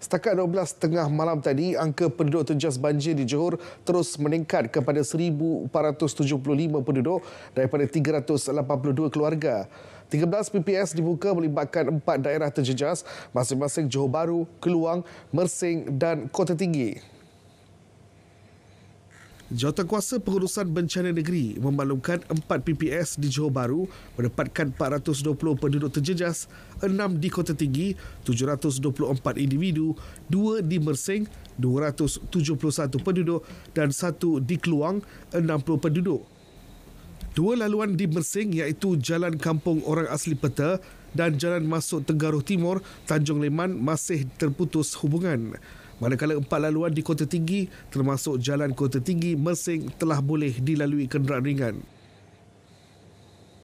Setakat 12 tengah malam tadi, angka penduduk terjejas banjir di Johor terus meningkat kepada 1,475 penduduk daripada 382 keluarga. 13 PPS dibuka melibatkan empat daerah terjejas, masing-masing Johor Baru, Keluang, Mersing dan Kota Tinggi. Jawatankuasa Pengurusan Bencana Negeri memaklumkan 4 PPS di Johor Bahru mendapatkan 420 penduduk terjejas, 6 di Kota Tinggi, 724 individu, 2 di Mersing, 271 penduduk dan 1 di Keluang, 60 penduduk. Dua laluan di Mersing iaitu Jalan Kampung Orang Asli Peta dan Jalan Masuk Tenggaruh Timur, Tanjung Leman masih terputus hubungan. Manakala empat laluan di Kota Tinggi termasuk Jalan Kota Tinggi Mersing telah boleh dilalui kenderaan ringan.